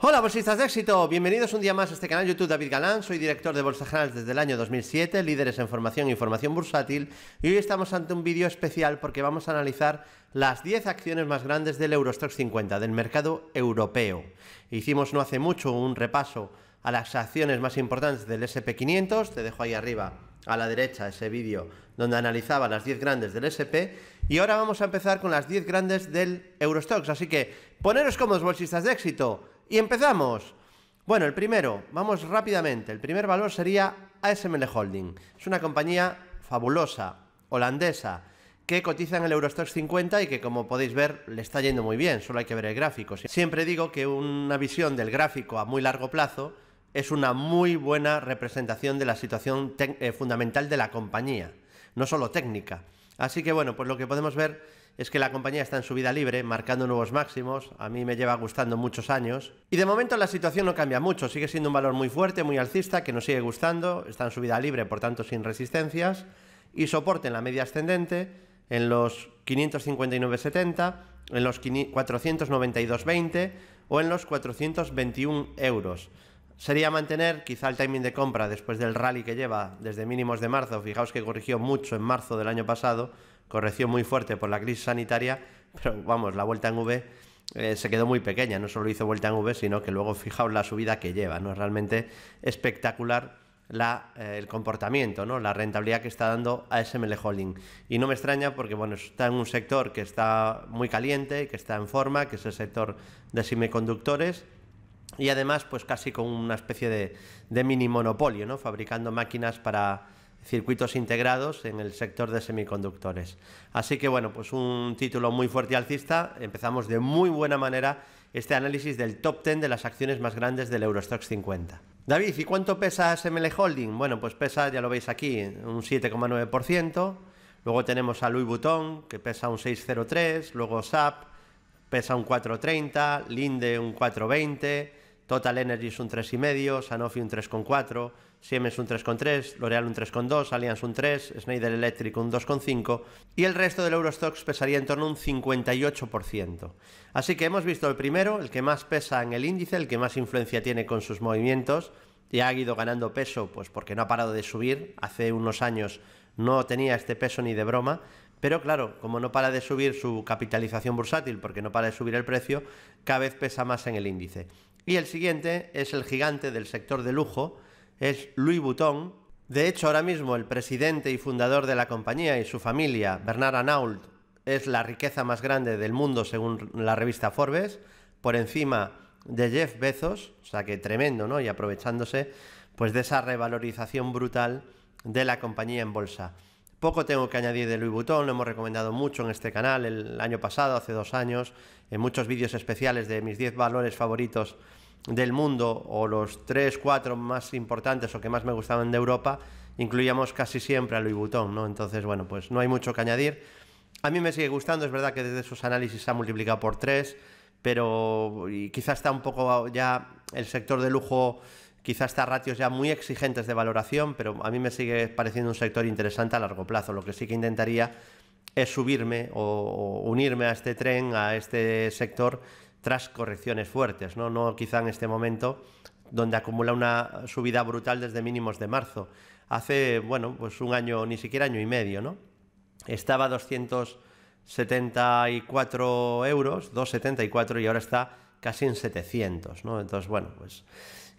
Hola bolsistas de éxito, bienvenidos un día más a este canal YouTube David Galán, soy director de Bolsa General desde el año 2007, líderes en formación e información bursátil y hoy estamos ante un vídeo especial porque vamos a analizar las 10 acciones más grandes del Eurostox 50, del mercado europeo. Hicimos no hace mucho un repaso a las acciones más importantes del SP500, te dejo ahí arriba a la derecha ese vídeo donde analizaba las 10 grandes del SP y ahora vamos a empezar con las 10 grandes del Eurostox, así que poneros cómodos bolsistas de éxito y empezamos. Bueno, el primero, vamos rápidamente. El primer valor sería ASML Holding. Es una compañía fabulosa, holandesa, que cotiza en el Eurostox 50 y que como podéis ver le está yendo muy bien, solo hay que ver el gráfico. Siempre digo que una visión del gráfico a muy largo plazo es una muy buena representación de la situación eh, fundamental de la compañía, no solo técnica. Así que bueno, pues lo que podemos ver es que la compañía está en subida libre, marcando nuevos máximos, a mí me lleva gustando muchos años. Y de momento la situación no cambia mucho, sigue siendo un valor muy fuerte, muy alcista, que nos sigue gustando, está en subida libre, por tanto sin resistencias, y soporte en la media ascendente, en los 559,70, en los 492,20 o en los 421 euros sería mantener quizá el timing de compra después del rally que lleva desde mínimos de marzo. Fijaos que corrigió mucho en marzo del año pasado corrección muy fuerte por la crisis sanitaria, pero vamos, la vuelta en V eh, se quedó muy pequeña, no solo hizo vuelta en V, sino que luego fijaos la subida que lleva, ¿no? Es realmente espectacular la, eh, el comportamiento, ¿no? La rentabilidad que está dando a SML Holding. Y no me extraña porque, bueno, está en un sector que está muy caliente, que está en forma, que es el sector de semiconductores, y además pues casi con una especie de, mini monopolio, ¿no? Fabricando máquinas para circuitos integrados en el sector de semiconductores. Así que bueno, pues un título muy fuerte y alcista. Empezamos de muy buena manera este análisis del top 10 de las acciones más grandes del Eurostox 50. David, ¿y cuánto pesa SML Holding? Bueno, pues pesa, ya lo veis aquí, un 7,9%. Luego tenemos a Louis Vuitton, que pesa un 6,03%. Luego SAP, pesa un 4,30%. Linde, un 4,20%. Total Energy es un 3,5%. Sanofi, un 3,4%. Siemens un 3,3, L'Oreal un 3,2, Allianz un 3, Schneider Electric un 2,5 y el resto del Eurostox pesaría en torno a un 58%. Así que hemos visto el primero, el que más pesa en el índice, el que más influencia tiene con sus movimientos y ha ido ganando peso pues porque no ha parado de subir. Hace unos años no tenía este peso ni de broma, pero claro, como no para de subir su capitalización bursátil porque no para de subir el precio, cada vez pesa más en el índice. Y el siguiente es el gigante del sector de lujo, es Louis Vuitton. De hecho, ahora mismo el presidente y fundador de la compañía y su familia, Bernard Arnault, es la riqueza más grande del mundo según la revista Forbes, por encima de Jeff Bezos, o sea que tremendo, ¿no? Y aprovechándose pues de esa revalorización brutal de la compañía en bolsa. Poco tengo que añadir de Louis Vuitton, lo hemos recomendado mucho en este canal el año pasado, hace dos años, en muchos vídeos especiales de mis 10 valores favoritos del mundo o los tres, cuatro más importantes o que más me gustaban de Europa, incluíamos casi siempre a Louis Vuitton, ¿no? Entonces, bueno, pues no hay mucho que añadir. A mí me sigue gustando, es verdad que desde esos análisis se ha multiplicado por tres, pero quizás está un poco ya el sector de lujo, quizás está a ratios ya muy exigentes de valoración, pero a mí me sigue pareciendo un sector interesante a largo plazo. Lo que sí que intentaría es subirme o unirme a este tren, a este sector tras correcciones fuertes, ¿no? no quizá en este momento donde acumula una subida brutal desde mínimos de marzo. Hace, bueno, pues un año, ni siquiera año y medio, ¿no? Estaba a 274 euros, 274 y ahora está casi en 700, ¿no? Entonces, bueno, pues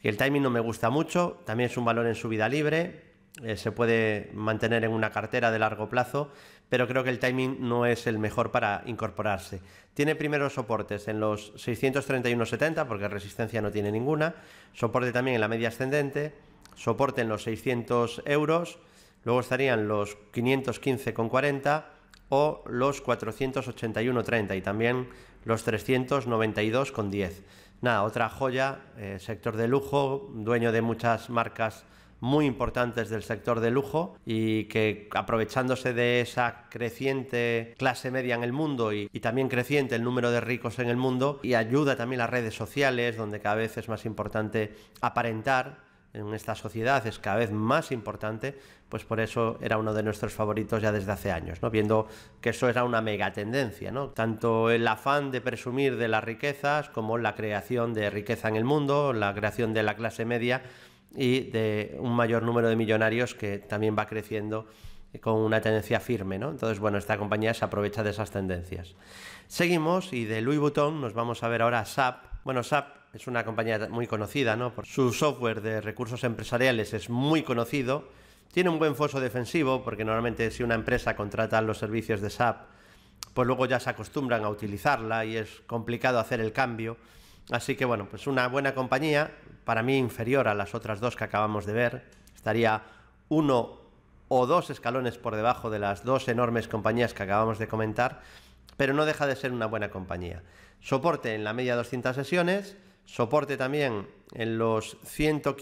el timing no me gusta mucho, también es un valor en subida libre, eh, se puede mantener en una cartera de largo plazo, pero creo que el timing no es el mejor para incorporarse. Tiene primeros soportes en los 631.70, porque resistencia no tiene ninguna, soporte también en la media ascendente, soporte en los 600 euros, luego estarían los 515,40 o los 481,30 y también los 392,10. Nada, otra joya, eh, sector de lujo, dueño de muchas marcas muy importantes del sector de lujo y que aprovechándose de esa creciente clase media en el mundo y, también creciente el número de ricos en el mundo y ayuda también las redes sociales donde cada vez es más importante aparentar en esta sociedad es cada vez más importante, pues por eso era uno de nuestros favoritos ya desde hace años, ¿no? Viendo que eso era una mega tendencia, ¿no? Tanto el afán de presumir de las riquezas como la creación de riqueza en el mundo, la creación de la clase media, y de un mayor número de millonarios que también va creciendo eh, con una tendencia firme, ¿no? Entonces, bueno, esta compañía se aprovecha de esas tendencias. Seguimos y de Louis Vuitton nos vamos a ver ahora a SAP. Bueno, SAP es una compañía muy conocida, ¿no? Por su software de recursos empresariales es muy conocido. Tiene un buen foso defensivo porque normalmente si una empresa contrata los servicios de SAP, pues luego ya se acostumbran a utilizarla y es complicado hacer el cambio. Así que bueno, pues una buena compañía, para mí inferior a las otras dos que acabamos de ver, estaría uno o dos escalones por debajo de las dos enormes compañías que acabamos de comentar, pero no deja de ser una buena compañía. Soporte en la media 200 sesiones, soporte también en los 18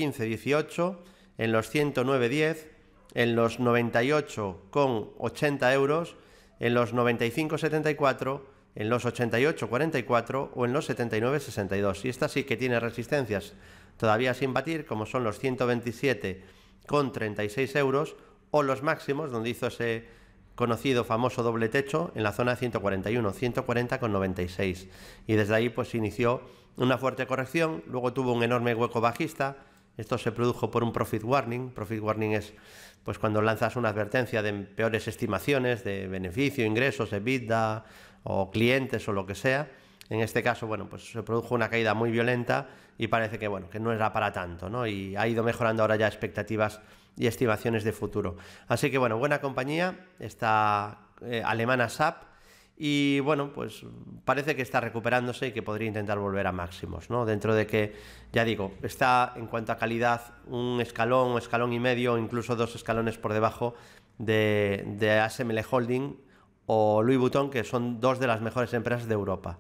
en los 10 en los 98,80 euros, en los 74 en los 88-44 o en los 79-62. Y esta sí que tiene resistencias todavía sin batir, como son los 127,36 euros o los máximos, donde hizo ese conocido famoso doble techo en la zona de 141, 140,96. Y desde ahí pues inició una fuerte corrección, luego tuvo un enorme hueco bajista esto se produjo por un profit warning. Profit warning es pues cuando lanzas una advertencia de peores estimaciones de beneficio, ingresos, de vida o clientes o lo que sea. En este caso, bueno, pues se produjo una caída muy violenta y parece que bueno, que no era para tanto, ¿no? Y ha ido mejorando ahora ya expectativas y estimaciones de futuro. Así que bueno, buena compañía, esta eh, alemana SAP y bueno, pues parece que está recuperándose y que podría intentar volver a máximos, ¿no? Dentro de que, ya digo, está en cuanto a calidad un escalón, un escalón y medio, incluso dos escalones por debajo de, ASML Holding o Louis Vuitton, que son dos de las mejores empresas de Europa.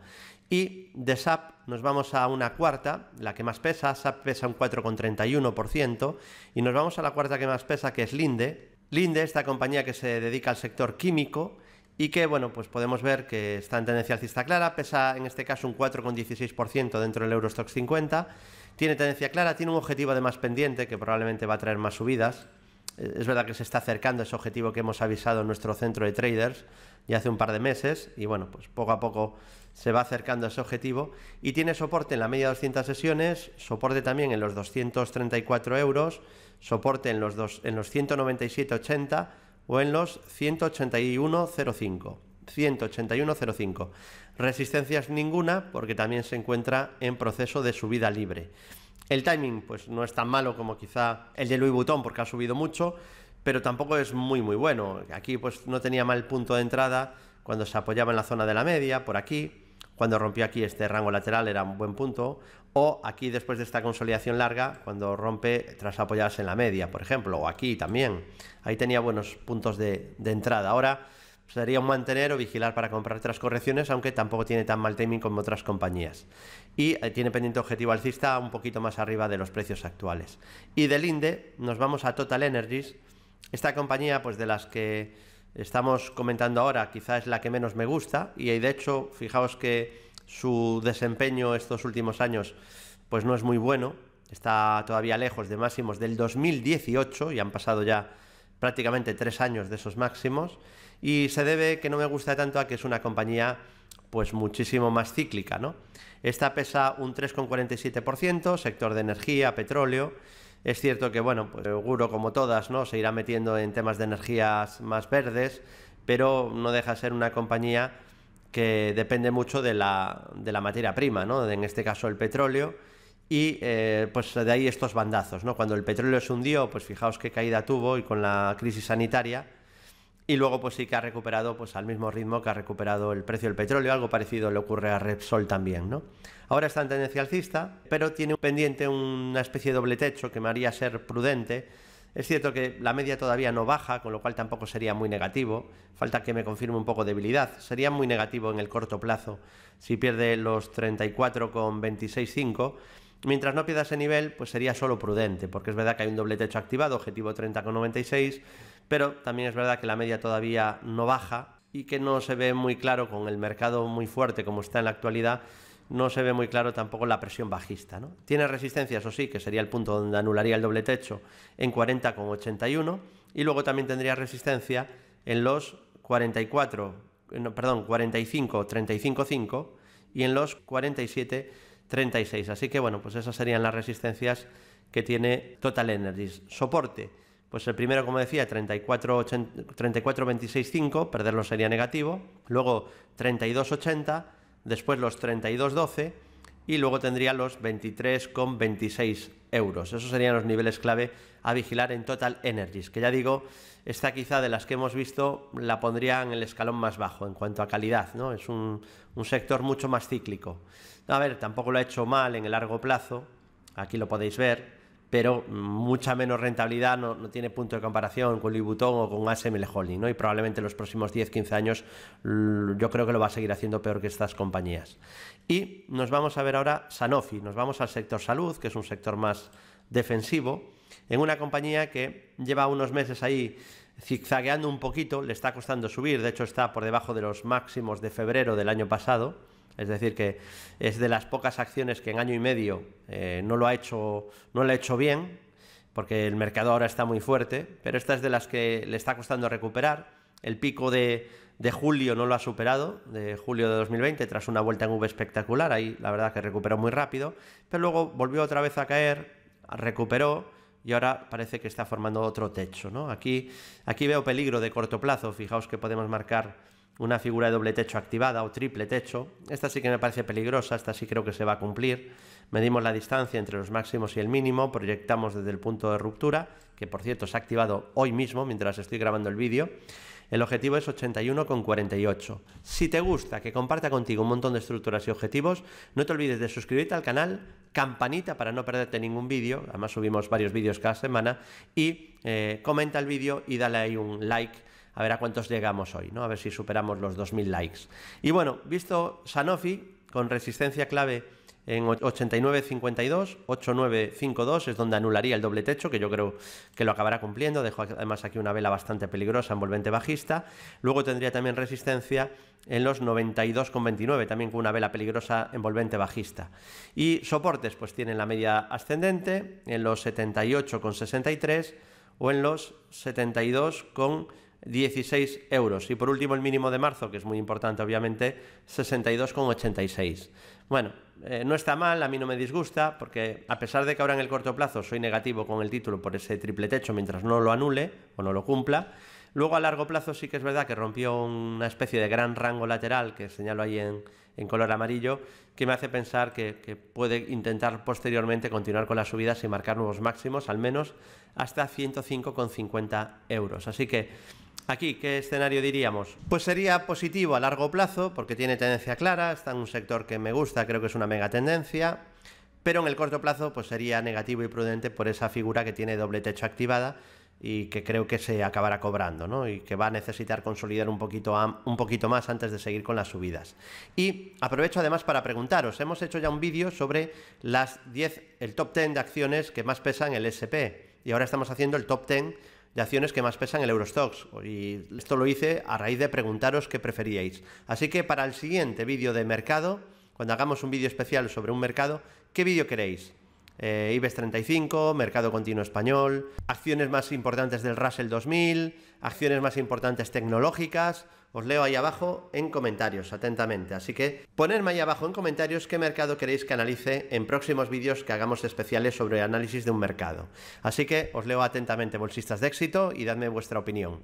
Y de SAP nos vamos a una cuarta, la que más pesa, SAP pesa un 4,31%, y nos vamos a la cuarta que más pesa, que es Linde. Linde, esta compañía que se dedica al sector químico y que, bueno, pues podemos ver que está en tendencia alcista clara, pesa en este caso un 4,16% dentro del Eurostox 50, tiene tendencia clara, tiene un objetivo además pendiente que probablemente va a traer más subidas. Eh, es verdad que se está acercando ese objetivo que hemos avisado en nuestro centro de traders ya hace un par de meses y bueno, pues poco a poco se va acercando a ese objetivo y tiene soporte en la media de 200 sesiones, soporte también en los 234 euros, soporte en los, dos, en los 197,80 o en los 181.05. 181.05. Resistencias ninguna porque también se encuentra en proceso de subida libre. El timing pues no es tan malo como quizá el de Louis Vuitton porque ha subido mucho, pero tampoco es muy muy bueno. Aquí pues no tenía mal punto de entrada cuando se apoyaba en la zona de la media, por aquí cuando rompió aquí este rango lateral era un buen punto, o aquí después de esta consolidación larga, cuando rompe tras apoyarse en la media, por ejemplo, o aquí también. Ahí tenía buenos puntos de, entrada. Ahora pues, sería un mantener o vigilar para comprar otras correcciones, aunque tampoco tiene tan mal timing como otras compañías. Y eh, tiene pendiente objetivo alcista un poquito más arriba de los precios actuales. Y del INDE nos vamos a Total Energies, esta compañía pues de las que estamos comentando ahora quizás es la que menos me gusta y de hecho, fijaos que su desempeño estos últimos años pues no es muy bueno, está todavía lejos de máximos del 2018 y han pasado ya prácticamente tres años de esos máximos y se debe que no me gusta tanto a que es una compañía pues muchísimo más cíclica, ¿no? Esta pesa un 3,47%, sector de energía, petróleo, es cierto que, bueno, pues seguro como todas, ¿no? Se irá metiendo en temas de energías más verdes, pero no deja de ser una compañía que depende mucho de la, de la materia prima, ¿no? En este caso el petróleo. Y eh, pues de ahí estos bandazos, ¿no? Cuando el petróleo se hundió, pues fijaos qué caída tuvo y con la crisis sanitaria, y luego pues sí que ha recuperado pues al mismo ritmo que ha recuperado el precio del petróleo, algo parecido le ocurre a Repsol también, ¿no? Ahora está en tendencia alcista, pero tiene pendiente una especie de doble techo que me haría ser prudente. Es cierto que la media todavía no baja, con lo cual tampoco sería muy negativo. Falta que me confirme un poco de debilidad. Sería muy negativo en el corto plazo si pierde los 34,26,5. Mientras no pierda ese nivel, pues sería solo prudente, porque es verdad que hay un doble techo activado, objetivo 30,96 pero también es verdad que la media todavía no baja y que no se ve muy claro con el mercado muy fuerte como está en la actualidad, no se ve muy claro tampoco la presión bajista. Tiene resistencias, eso sí, que sería el punto donde anularía el doble techo en 40,81 y luego también tendría resistencia en los 44, eh, perdón, 45, 35,5 y en los 47, 36. Así que bueno, pues esas serían las resistencias que tiene Total Energy Soporte pues el primero, como decía, 34,26,5, perderlo sería negativo. Luego 32,80, después los 32,12 y luego tendría los 23,26 euros. Esos serían los niveles clave a vigilar en Total Energies, que ya digo, esta quizá de las que hemos visto la pondría en el escalón más bajo en cuanto a calidad, ¿no? Es un, un sector mucho más cíclico. A ver, tampoco lo ha hecho mal en el largo plazo, aquí lo podéis ver, pero mucha menos rentabilidad, no, tiene punto de comparación con Libutón o con ASML Holding, Y probablemente en los próximos 10, 15 años yo creo que lo va a seguir haciendo peor que estas compañías. Y nos vamos a ver ahora Sanofi, nos vamos al sector salud, que es un sector más defensivo, en una compañía que lleva unos meses ahí zigzagueando un poquito, le está costando subir, de hecho está por debajo de los máximos de febrero del año pasado, es decir, que es de las pocas acciones que en año y medio eh, no lo ha hecho, no lo ha hecho bien, porque el mercado ahora está muy fuerte, pero esta es de las que le está costando recuperar. El pico de, julio no lo ha superado, de julio de 2020, tras una vuelta en V espectacular, ahí la verdad que recuperó muy rápido, pero luego volvió otra vez a caer, recuperó y ahora parece que está formando otro techo. ¿no? Aquí, aquí veo peligro de corto plazo, fijaos que podemos marcar una figura de doble techo activada o triple techo. Esta sí que me parece peligrosa, esta sí creo que se va a cumplir. Medimos la distancia entre los máximos y el mínimo, proyectamos desde el punto de ruptura, que por cierto se ha activado hoy mismo mientras estoy grabando el vídeo. El objetivo es 81,48. Si te gusta, que comparta contigo un montón de estructuras y objetivos, no te olvides de suscribirte al canal, campanita para no perderte ningún vídeo, además subimos varios vídeos cada semana, y eh, comenta el vídeo y dale ahí un like a ver a cuántos llegamos hoy, ¿no? A ver si superamos los 2.000 likes. Y bueno, visto Sanofi con resistencia clave en 89.52, 8.952 es donde anularía el doble techo, que yo creo que lo acabará cumpliendo. Dejo además aquí una vela bastante peligrosa, envolvente bajista. Luego tendría también resistencia en los 92,29, también con una vela peligrosa envolvente bajista. Y soportes, pues tienen la media ascendente en los 78,63 o en los 72,63. 16 euros. Y por último, el mínimo de marzo, que es muy importante, obviamente, 62,86. Bueno, eh, no está mal, a mí no me disgusta, porque a pesar de que ahora en el corto plazo soy negativo con el título por ese triple techo mientras no lo anule o no lo cumpla, luego a largo plazo sí que es verdad que rompió una especie de gran rango lateral que señalo ahí en, color amarillo, que me hace pensar que, puede intentar posteriormente continuar con las subidas y marcar nuevos máximos, al menos hasta 105,50 euros. Así que Aquí, ¿qué escenario diríamos? Pues sería positivo a largo plazo, porque tiene tendencia clara, está en un sector que me gusta, creo que es una mega tendencia, pero en el corto plazo pues sería negativo y prudente por esa figura que tiene doble techo activada y que creo que se acabará cobrando, ¿no? Y que va a necesitar consolidar un poquito, un poquito más antes de seguir con las subidas. Y aprovecho además para preguntaros, hemos hecho ya un vídeo sobre las 10, el top 10 de acciones que más pesan el SP y ahora estamos haciendo el top 10 de acciones que más pesan el Eurostox. Y esto lo hice a raíz de preguntaros qué preferíais. Así que para el siguiente vídeo de mercado, cuando hagamos un vídeo especial sobre un mercado, ¿qué vídeo queréis? IBES eh, IBEX 35, mercado continuo español, acciones más importantes del Russell 2000, acciones más importantes tecnológicas, os leo ahí abajo en comentarios, atentamente. Así que ponedme ahí abajo en comentarios qué mercado queréis que analice en próximos vídeos que hagamos especiales sobre análisis de un mercado. Así que os leo atentamente, bolsistas de éxito, y dadme vuestra opinión.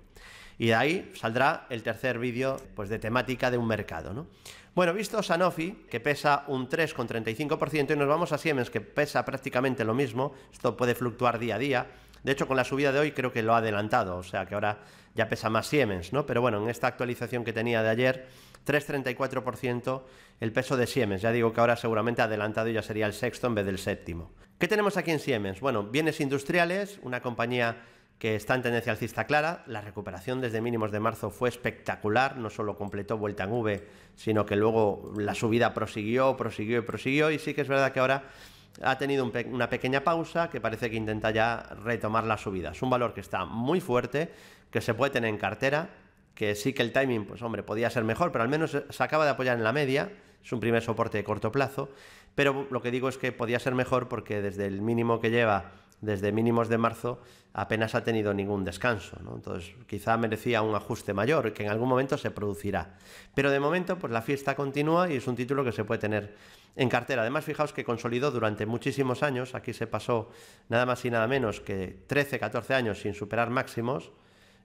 Y de ahí saldrá el tercer vídeo pues, de temática de un mercado. Bueno, visto Sanofi, que pesa un 3,35%, y nos vamos a Siemens, que pesa prácticamente lo mismo, esto puede fluctuar día a día, de hecho, con la subida de hoy creo que lo ha adelantado, o sea que ahora ya pesa más Siemens, ¿no? Pero bueno, en esta actualización que tenía de ayer, 3,34% el peso de Siemens. Ya digo que ahora seguramente ha adelantado y ya sería el sexto en vez del séptimo. ¿Qué tenemos aquí en Siemens? Bueno, bienes industriales, una compañía que está en tendencia alcista clara. La recuperación desde mínimos de marzo fue espectacular, no solo completó vuelta en V, sino que luego la subida prosiguió, prosiguió y prosiguió. Y sí que es verdad que ahora ha tenido una pequeña pausa que parece que intenta ya retomar la subida. Es Un valor que está muy fuerte, que se puede tener en cartera, que sí que el timing, pues hombre, podía ser mejor, pero al menos se acaba de apoyar en la media, es un primer soporte de corto plazo, pero lo que digo es que podía ser mejor porque desde el mínimo que lleva, desde mínimos de marzo, apenas ha tenido ningún descanso, entonces quizá merecía un ajuste mayor que en algún momento se producirá. Pero de momento, pues la fiesta continúa y es un título que se puede tener en cartera. Además, fijaos que consolidó durante muchísimos años, aquí se pasó nada más y nada menos que 13, 14 años sin superar máximos.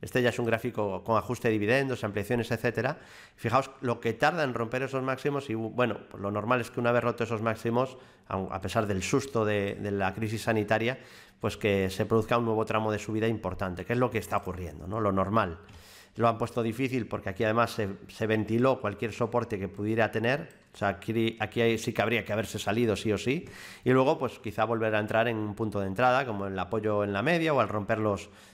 Este ya es un gráfico con ajuste de dividendos, ampliaciones, etcétera. Fijaos lo que tarda en romper esos máximos y bueno, pues lo normal es que una vez roto esos máximos, a pesar del susto de, la crisis sanitaria, pues que se produzca un nuevo tramo de subida importante, que es lo que está ocurriendo, ¿no? Lo normal. Lo han puesto difícil porque aquí además se, ventiló cualquier soporte que pudiera tener. O sea, aquí, sí que habría que haberse salido sí o sí. Y luego, pues quizá volver a entrar en un punto de entrada, como el apoyo en la media o al romper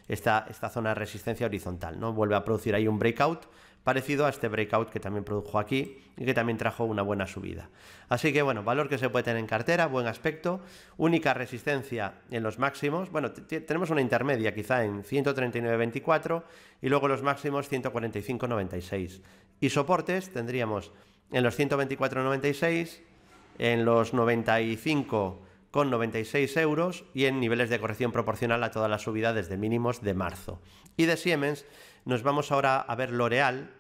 esta, zona de resistencia horizontal. ¿no? Vuelve a producir ahí un breakout parecido a este breakout que también produjo aquí y que también trajo una buena subida. Así que bueno, valor que se puede tener en cartera, buen aspecto, única resistencia en los máximos, bueno, tenemos una intermedia quizá en 139.24 y luego los máximos 145.96. Y soportes tendríamos en los 124.96, en los 95 con 96 euros y en niveles de corrección proporcional a todas las subidas desde mínimos de marzo. Y de Siemens nos vamos ahora a ver L'Oreal.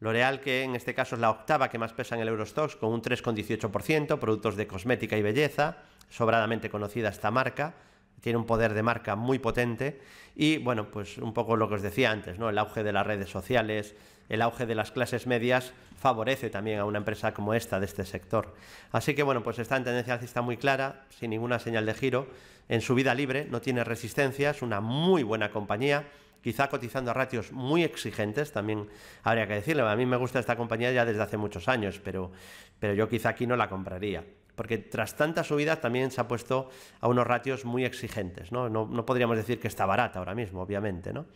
L'Oreal que en este caso es la octava que más pesa en el Eurostox con un 3,18%, productos de cosmética y belleza, sobradamente conocida esta marca, tiene un poder de marca muy potente y bueno, pues un poco lo que os decía antes, ¿no? El auge de las redes sociales, el auge de las clases medias favorece también a una empresa como esta de este sector. Así que bueno, pues está en tendencia alcista muy clara, sin ninguna señal de giro, en subida libre, no tiene resistencias, una muy buena compañía, quizá cotizando a ratios muy exigentes, también habría que decirle, A mí me gusta esta compañía ya desde hace muchos años, pero, pero yo quizá aquí no la compraría. Porque tras tantas subidas también se ha puesto a unos ratios muy exigentes, ¿no? ¿no? No podríamos decir que está barata ahora mismo, obviamente, ¿no?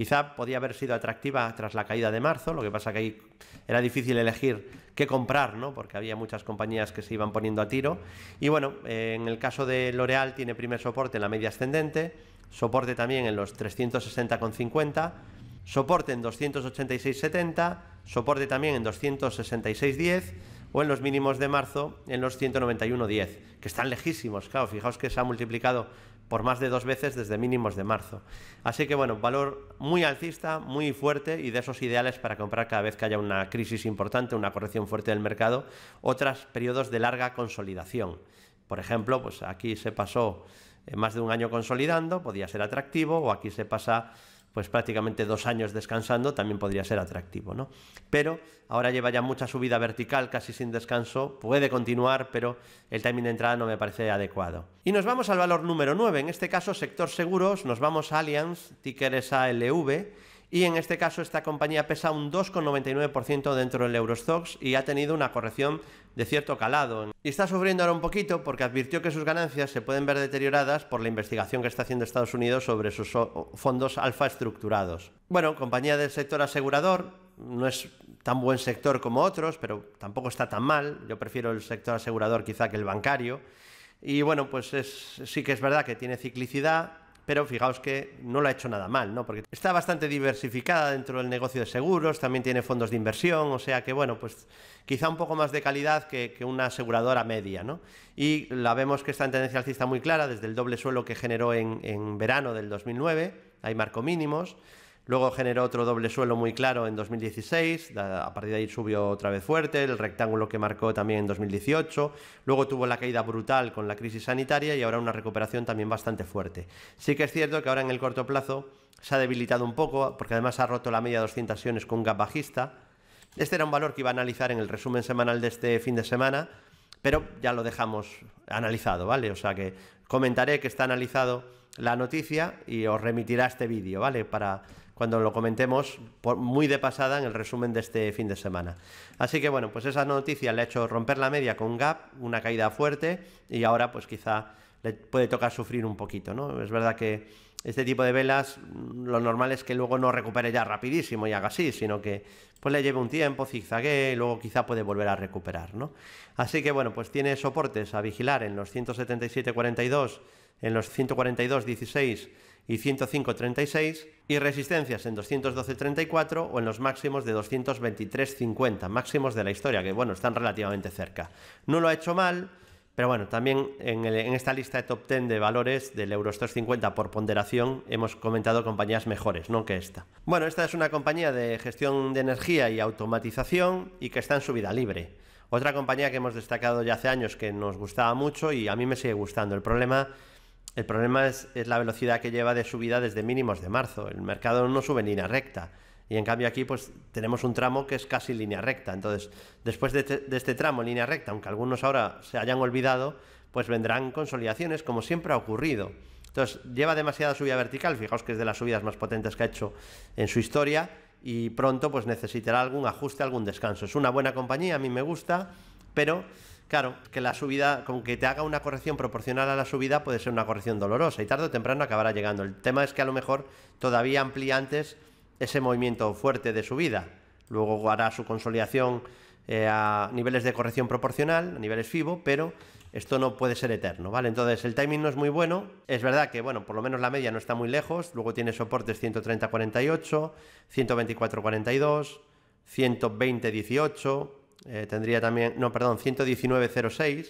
Quizá podía haber sido atractiva tras la caída de marzo, lo que pasa que ahí era difícil elegir qué comprar, ¿no? porque había muchas compañías que se iban poniendo a tiro. Y bueno, eh, en el caso de L'Oreal tiene primer soporte en la media ascendente, soporte también en los 360,50, soporte en 286,70, soporte también en 266,10 o en los mínimos de marzo en los 191,10, que están lejísimos, claro, fijaos que se ha multiplicado por más de dos veces desde mínimos de marzo. Así que bueno, valor muy alcista, muy fuerte y de esos ideales para comprar cada vez que haya una crisis importante, una corrección fuerte del mercado, otros periodos de larga consolidación. Por ejemplo, pues aquí se pasó eh, más de un año consolidando, podía ser atractivo, o aquí se pasa pues prácticamente dos años descansando también podría ser atractivo, ¿no? Pero ahora lleva ya mucha subida vertical, casi sin descanso, puede continuar, pero el timing de entrada no me parece adecuado. Y nos vamos al valor número 9, en este caso sector seguros, nos vamos a Allianz, ticker es ALV, y en este caso esta compañía pesa un 2,99% dentro del Eurostox y ha tenido una corrección de cierto calado. Y está sufriendo ahora un poquito porque advirtió que sus ganancias se pueden ver deterioradas por la investigación que está haciendo Estados Unidos sobre sus fondos alfa estructurados. Bueno, compañía del sector asegurador, no es tan buen sector como otros, pero tampoco está tan mal. Yo prefiero el sector asegurador quizá que el bancario. Y bueno, pues sí que es verdad que tiene ciclicidad, pero fijaos que no lo ha hecho nada mal, ¿no? Porque está bastante diversificada dentro del negocio de seguros, también tiene fondos de inversión, o sea que, bueno, pues quizá un poco más de calidad que, una aseguradora media, ¿no? Y la vemos que está en tendencia alcista muy clara desde el doble suelo que generó en, en verano del 2009, hay marco mínimos, Luego generó otro doble suelo muy claro en 2016, a partir de ahí subió otra vez fuerte, el rectángulo que marcó también en 2018, luego tuvo la caída brutal con la crisis sanitaria y ahora una recuperación también bastante fuerte. Sí que es cierto que ahora en el corto plazo se ha debilitado un poco, porque además ha roto la media de 200 siones con un gap bajista. Este era un valor que iba a analizar en el resumen semanal de este fin de semana, pero ya lo dejamos analizado, ¿vale? O sea que comentaré que está analizado la noticia y os remitirá este vídeo, ¿vale? Para cuando lo comentemos muy de pasada en el resumen de este fin de semana. Así que bueno, pues esa noticia le ha hecho romper la media con un gap, una caída fuerte y ahora pues quizá le puede tocar sufrir un poquito, ¿no? Es verdad que este tipo de velas lo normal es que luego no recupere ya rapidísimo y haga así, sino que pues le lleve un tiempo, zigzague y luego quizá puede volver a recuperar, ¿no? Así que bueno, pues tiene soportes a vigilar en los 177.42, en los 142.16 y 105.36 y resistencias en 212.34 o en los máximos de 223.50, máximos de la historia, que bueno, están relativamente cerca. No lo ha hecho mal, pero bueno, también en, esta lista de top 10 de valores del euros 3.50 por ponderación hemos comentado compañías mejores, no que esta. Bueno, esta es una compañía de gestión de energía y automatización y que está en su vida libre. Otra compañía que hemos destacado ya hace años que nos gustaba mucho y a mí me sigue gustando. El problema el problema es, la velocidad que lleva de subida desde mínimos de marzo. El mercado no sube en línea recta. Y en cambio aquí pues tenemos un tramo que es casi línea recta. Entonces, después este, de, este tramo en línea recta, aunque algunos ahora se hayan olvidado, pues vendrán consolidaciones como siempre ha ocurrido. Entonces, lleva demasiada subida vertical, fijaos que es de las subidas más potentes que ha hecho en su historia y pronto pues necesitará algún ajuste, algún descanso. Es una buena compañía, a mí me gusta, pero Claro, que la subida, con que te haga una corrección proporcional a la subida, puede ser una corrección dolorosa y tarde o temprano acabará llegando. El tema es que a lo mejor todavía amplía antes ese movimiento fuerte de subida. Luego hará su consolidación eh, a niveles de corrección proporcional, a niveles FIBO, pero esto no puede ser eterno, ¿vale? Entonces el timing no es muy bueno. Es verdad que, bueno, por lo menos la media no está muy lejos. Luego tiene soportes 130-48, 124-42, 120-18. Eh, tendría también, no, perdón, 119.06,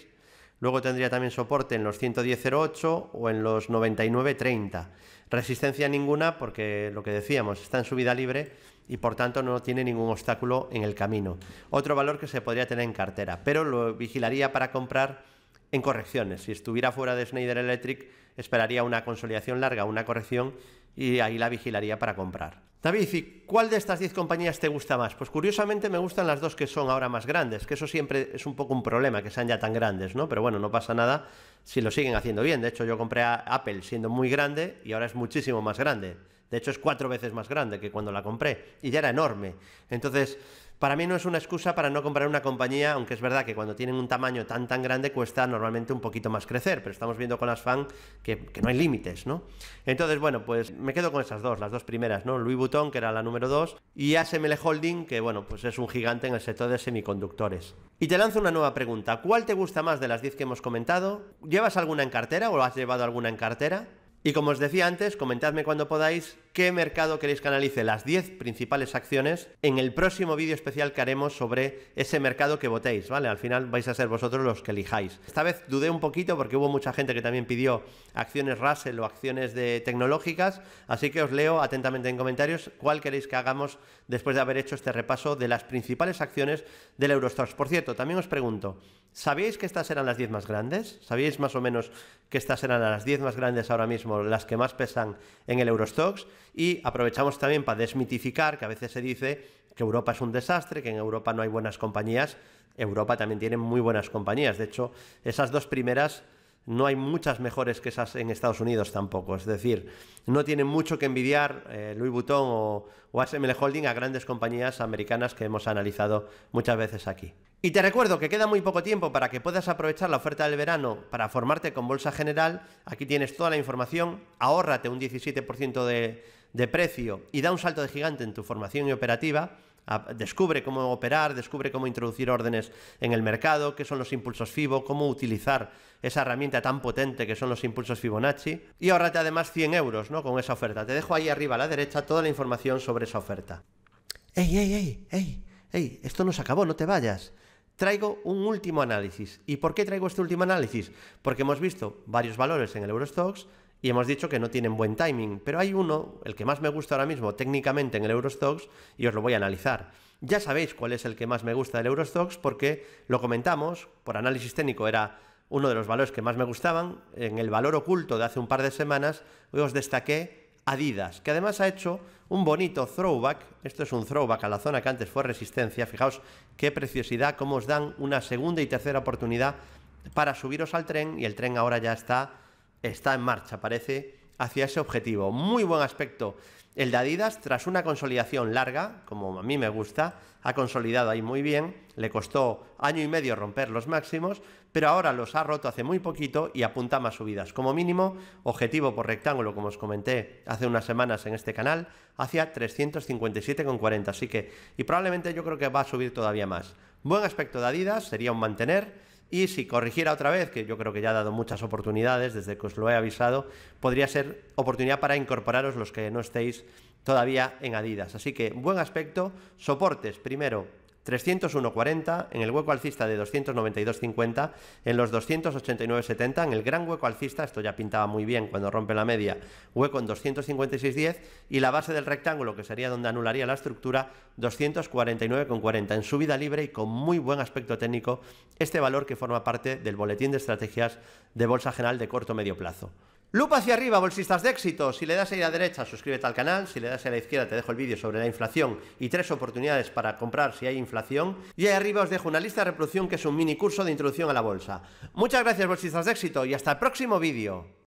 luego tendría también soporte en los 110.08 o en los 99.30. Resistencia ninguna porque lo que decíamos, está en subida libre y por tanto no tiene ningún obstáculo en el camino. Otro valor que se podría tener en cartera, pero lo vigilaría para comprar en correcciones. Si estuviera fuera de Schneider Electric, esperaría una consolidación larga, una corrección y ahí la vigilaría para comprar. David, ¿y cuál de estas 10 compañías te gusta más? Pues curiosamente me gustan las dos que son ahora más grandes, que eso siempre es un poco un problema, que sean ya tan grandes, ¿no? Pero bueno, no pasa nada si lo siguen haciendo bien. De hecho, yo compré a Apple siendo muy grande y ahora es muchísimo más grande. De hecho, es cuatro veces más grande que cuando la compré y ya era enorme. Entonces, para mí no es una excusa para no comprar una compañía, aunque es verdad que cuando tienen un tamaño tan tan grande cuesta normalmente un poquito más crecer, pero estamos viendo con las fan que, no hay límites, ¿no? Entonces, bueno, pues me quedo con esas dos, las dos primeras, ¿no? Louis Vuitton, que era la número dos, y ASML Holding, que bueno, pues es un gigante en el sector de semiconductores. Y te lanzo una nueva pregunta, ¿cuál te gusta más de las 10 que hemos comentado? ¿Llevas alguna en cartera o has llevado alguna en cartera? Y como os decía antes, comentadme cuando podáis qué mercado queréis que analice las 10 principales acciones en el próximo vídeo especial que haremos sobre ese mercado que votéis, ¿vale? Al final vais a ser vosotros los que elijáis. Esta vez dudé un poquito porque hubo mucha gente que también pidió acciones Russell o acciones de tecnológicas, así que os leo atentamente en comentarios cuál queréis que hagamos después de haber hecho este repaso de las principales acciones del Eurostox. Por cierto, también os pregunto, ¿sabíais que estas eran las 10 más grandes? ¿Sabíais más o menos que estas eran las 10 más grandes ahora mismo, las que más pesan en el Eurostox? Y aprovechamos también para desmitificar que a veces se dice que Europa es un desastre, que en Europa no hay buenas compañías. Europa también tiene muy buenas compañías. De hecho, esas dos primeras no hay muchas mejores que esas en Estados Unidos tampoco. Es decir, no tienen mucho que envidiar eh, Louis Vuitton o, o Holding a grandes compañías americanas que hemos analizado muchas veces aquí. Y te recuerdo que queda muy poco tiempo para que puedas aprovechar la oferta del verano para formarte con Bolsa General. Aquí tienes toda la información. ahorrate un 17% de de precio y da un salto de gigante en tu formación y operativa, descubre cómo operar, descubre cómo introducir órdenes en el mercado, qué son los impulsos FIBO, cómo utilizar esa herramienta tan potente que son los impulsos Fibonacci y ahorrate además 100 euros ¿no? con esa oferta. Te dejo ahí arriba a la derecha toda la información sobre esa oferta. ¡Ey, ey, ey! ¡Ey! ¡Ey! Esto no se acabó, no te vayas traigo un último análisis. ¿Y por qué traigo este último análisis? Porque hemos visto varios valores en el Eurostox, y hemos dicho que no tienen buen timing, pero hay uno, el que más me gusta ahora mismo técnicamente en el Eurostox, y os lo voy a analizar. Ya sabéis cuál es el que más me gusta del Eurostox porque lo comentamos, por análisis técnico era uno de los valores que más me gustaban, en el valor oculto de hace un par de semanas, os destaqué Adidas, que además ha hecho un bonito throwback, esto es un throwback a la zona que antes fue resistencia, fijaos qué preciosidad, cómo os dan una segunda y tercera oportunidad para subiros al tren y el tren ahora ya está está en marcha, parece, hacia ese objetivo. Muy buen aspecto. El de Adidas, tras una consolidación larga, como a mí me gusta, ha consolidado ahí muy bien, le costó año y medio romper los máximos, pero ahora los ha roto hace muy poquito y apunta más subidas. Como mínimo, objetivo por rectángulo, como os comenté hace unas semanas en este canal, hacia 357,40. Así que, y probablemente yo creo que va a subir todavía más. Buen aspecto de Adidas, sería un mantener. Y si corrigiera otra vez, que yo creo que ya ha dado muchas oportunidades desde que os lo he avisado, podría ser oportunidad para incorporaros los que no estéis todavía en Adidas. Así que buen aspecto, soportes primero 301.40 en el hueco alcista de 292.50, en los 289.70, en el gran hueco alcista, esto ya pintaba muy bien cuando rompe la media, hueco en 256.10 y la base del rectángulo, que sería donde anularía la estructura, 249.40, en subida libre y con muy buen aspecto técnico, este valor que forma parte del boletín de estrategias de Bolsa General de corto medio plazo. Lupa hacia arriba, bolsistas de éxito. Si le das a la derecha, suscríbete al canal. Si le das a la izquierda, te dejo el vídeo sobre la inflación y tres oportunidades para comprar si hay inflación. Y ahí arriba os dejo una lista de reproducción que es un mini curso de introducción a la bolsa. Muchas gracias, bolsistas de éxito, y hasta el próximo vídeo.